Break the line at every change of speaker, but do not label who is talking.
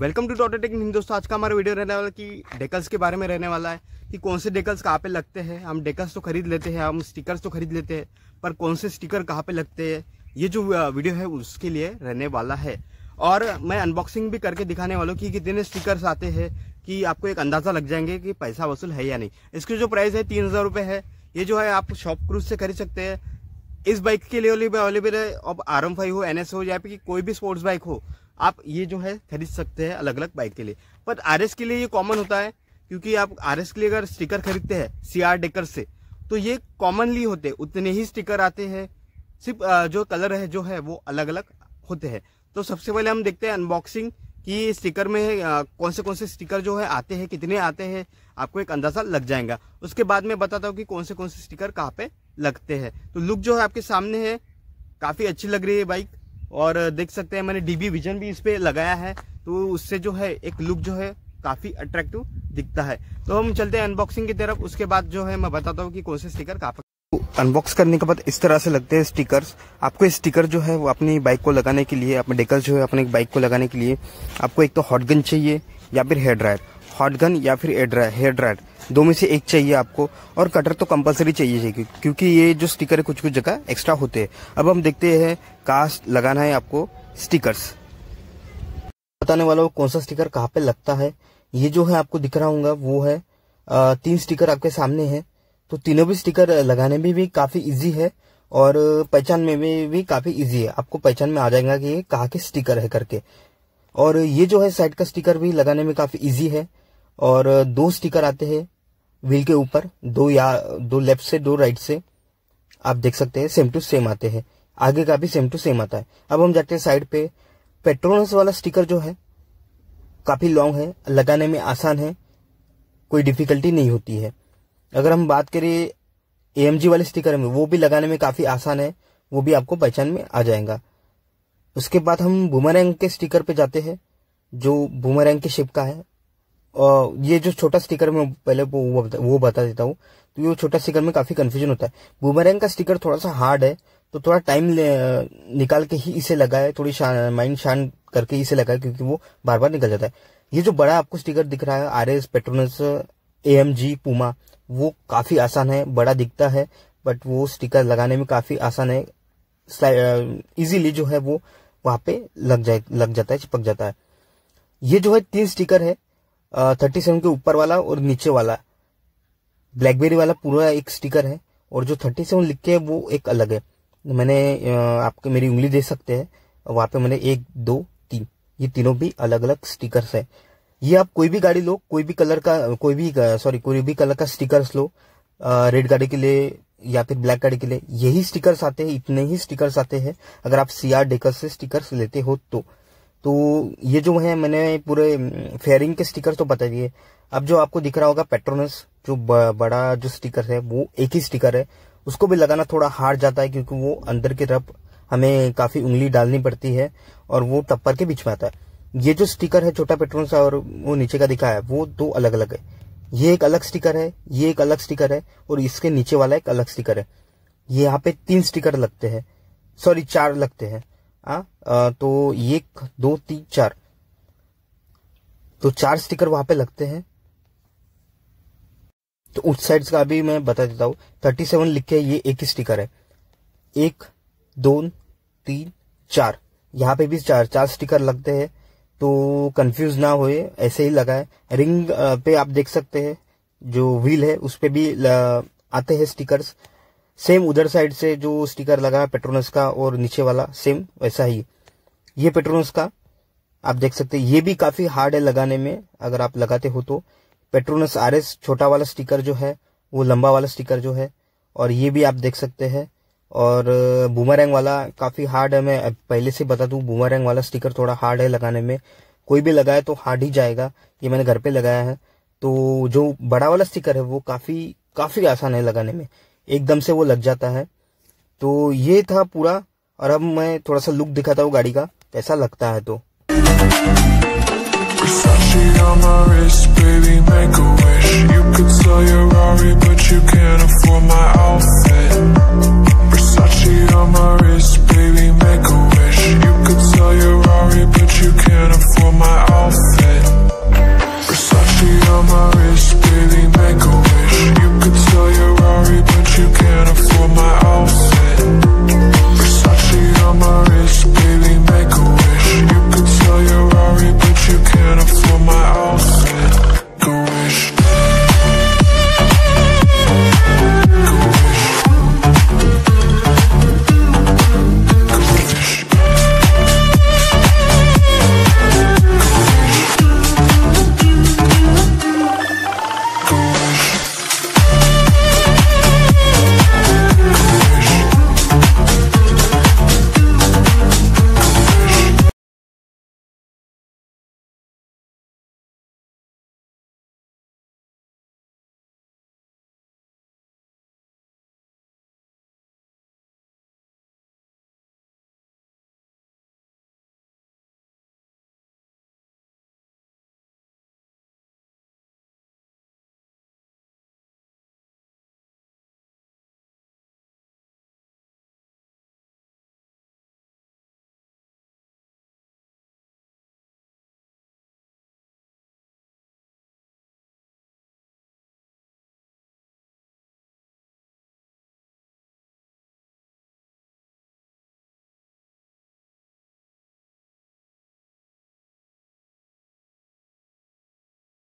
welcome to daughter take दोस्तों आज का हमारा वीडियो रहने वाला कि डेकल्स के बारे में रहने वाला है कि कौन से डेकल्स कहाँ पे लगते हैं हम डेकल्स तो खरीद लेते हैं हम स्टिकर्स तो खरीद लेते हैं पर कौन से स्टिकर कहाँ पे लगते हैं ये जो वीडियो है उसके लिए रहने वाला है और मैं अनबॉक्सिंग भी करके दिखाने वाला हूँ कि कितने स्टिकर्स आते हैं कि आपको एक अंदाज़ा लग जाएंगे कि पैसा वसूल है या नहीं इसकी जो प्राइस है तीन हज़ार रुपये है ये जो है आप शॉप क्रूज से खरीद सकते हैं इस बाइक के लिए अवेलेबल है अब आर एम हो एन एस हो या फिर कोई भी स्पोर्ट्स बाइक हो आप ये जो है खरीद सकते हैं अलग अलग बाइक के लिए पर आर के लिए ये कॉमन होता है क्योंकि आप आर के लिए अगर स्टिकर खरीदते हैं सी आर डेकर से तो ये कॉमनली होते उतने ही स्टिकर आते हैं सिर्फ जो कलर है जो है वो अलग अलग होते हैं तो सबसे पहले हम देखते हैं अनबॉक्सिंग कि स्टिकर में कौन से कौन से स्टिकर जो है आते हैं कितने आते हैं आपको एक अंदाजा लग जाएगा उसके बाद में बताता हूँ कि कौन से कौन से स्टिकर कहाँ पे लगते हैं तो लुक जो है आपके सामने है काफ़ी अच्छी लग रही है बाइक और देख सकते हैं मैंने डीबी विजन भी इस पर लगाया है तो उससे जो है एक लुक जो है काफ़ी अट्रैक्टिव दिखता है तो हम चलते हैं अनबॉक्सिंग की तरफ उसके बाद जो है मैं बताता हूँ कि कौन से स्टिकर कहाँ अनबॉक्स तो करने के बाद इस तरह से लगते हैं स्टिकर्स आपको स्टिकर जो है वो अपनी बाइक को लगाने के लिए अपने डेकल जो है अपने बाइक को लगाने के लिए आपको एक तो हॉट गन चाहिए या फिर हेयर ड्रायर हॉट गन या फिर हेयर ड्रायर दो में से एक चाहिए आपको और कटर तो कंपलसरी चाहिए क्योंकि ये जो स्टिकर है कुछ कुछ जगह एक्स्ट्रा होते हैं अब हम देखते हैं कास्ट लगाना है आपको स्टिकर्स बताने वाला हूँ कौन सा स्टिकर कहाँ पे लगता है ये जो है आपको दिख रहा हूँ वो है तीन स्टिकर आपके सामने है तो तीनों भी स्टिकर लगाने में भी, भी काफी इजी है और पहचान में भी, भी काफी इजी है आपको पहचान में आ जाएगा कि ये कहाँ के स्टिकर है करके और ये जो है साइड का स्टिकर भी लगाने में काफी इजी है और दो स्टिकर आते हैं व्हील के ऊपर दो या दो लेफ्ट से दो राइट से आप देख सकते हैं सेम टू सेम आते हैं आगे का भी सेम टू सेम आता है अब हम जाते हैं साइड पे पेट्रोनस वाला स्टिकर जो है काफ़ी लॉन्ग है लगाने में आसान है कोई डिफिकल्टी नहीं होती है अगर हम बात करें एएमजी वाले स्टिकर में वो भी लगाने में काफ़ी आसान है वो भी आपको पहचान में आ जाएगा उसके बाद हम बुमरैंग के स्टिकर पे जाते हैं जो बुमरैंग के शेप का है ये जो छोटा स्टिकर मैं पहले वो बता, वो बता देता हूँ तो ये छोटा स्टिकर में काफ़ी कंफ्यूजन होता है बुमरैंग का स्टिकर थोड़ा सा हार्ड है तो थोड़ा टाइम निकाल के ही इसे लगाए थोड़ी शान, माइंड शांत करके इसे लगाए क्योंकि वो बार बार निकल जाता है ये जो बड़ा आपको स्टिकर दिख रहा है R S Petronas A M G Puma वो काफ़ी आसान है बड़ा दिखता है बट वो स्टिकर लगाने में काफ़ी आसान है इजीली जो है वो वहां पे लग जाए लग जाता है चिपक जाता है ये जो है तीन स्टिकर है थर्टी सेवन के ऊपर वाला और नीचे वाला ब्लैकबेरी वाला पूरा एक स्टिकर है और जो थर्टी सेवन लिख के है वो एक अलग है मैंने आपके मेरी उंगली दे सकते हैं वहां पे मैंने एक दो तीन ये तीनों भी अलग अलग स्टिकर्स है ये आप कोई भी गाड़ी लो कोई भी कलर का कोई भी सॉरी कोई भी कलर का स्टिकर्स लो रेड गाड़ी के लिए या फिर ब्लैक गाड़ी के लिए यही स्टिकर्स आते हैं इतने ही स्टिकर्स आते हैं अगर आप सीआर डेकर से स्टिकर्स लेते हो तो तो ये जो है मैंने पूरे फेयरिंग के स्टिकर तो बता दिए अब जो आपको दिख रहा होगा पेट्रोनस जो बड़ा जो स्टिकर है वो एक ही स्टिकर है उसको भी लगाना थोड़ा हार्ड जाता है क्योंकि वो अंदर की तरफ हमें काफ़ी उंगली डालनी पड़ती है और वो टप्पर के बीच में आता है ये जो स्टिकर है छोटा पेट्रोनस और वो नीचे का दिखा है वो दो अलग अलग है ये एक अलग स्टिकर है ये एक अलग स्टिकर है और इसके नीचे वाला एक अलग स्टिकर है यहाँ पे तीन स्टिकर लगते हैं सॉरी चार लगते हैं आ, हाँ, तो एक दो तीन चार तो चार स्टिकर वहां पे लगते हैं तो उस साइड का भी मैं बता देता हूं थर्टी सेवन लिख के ये एक ही स्टिकर है एक दो तीन चार यहाँ पे भी चार चार स्टिकर लगते हैं तो कंफ्यूज ना होए ऐसे ही लगा है रिंग पे आप देख सकते हैं जो व्हील है उस पर भी आते हैं स्टिकर्स सेम उधर साइड से जो स्टिकर लगा है पेट्रोनस का और नीचे वाला सेम वैसा ही ये पेट्रोनस का आप देख सकते हैं ये भी काफी हार्ड है लगाने में अगर आप लगाते हो तो पेट्रोनस आर एस छोटा वाला स्टिकर जो है वो लंबा वाला स्टिकर जो है और ये भी आप देख सकते हैं और रैंग वाला काफी हार्ड है मैं पहले से बता दूं रैंग वाला स्टिकर थोड़ा हार्ड है लगाने में कोई भी लगाए तो हार्ड ही जाएगा ये मैंने घर पे लगाया है तो जो बड़ा वाला स्टिकर है वो काफी काफी आसान है लगाने में एकदम से वो लग जाता है तो ये था पूरा और अब मैं थोड़ा सा लुक दिखाता हूँ गाड़ी का कैसा लगता है
तो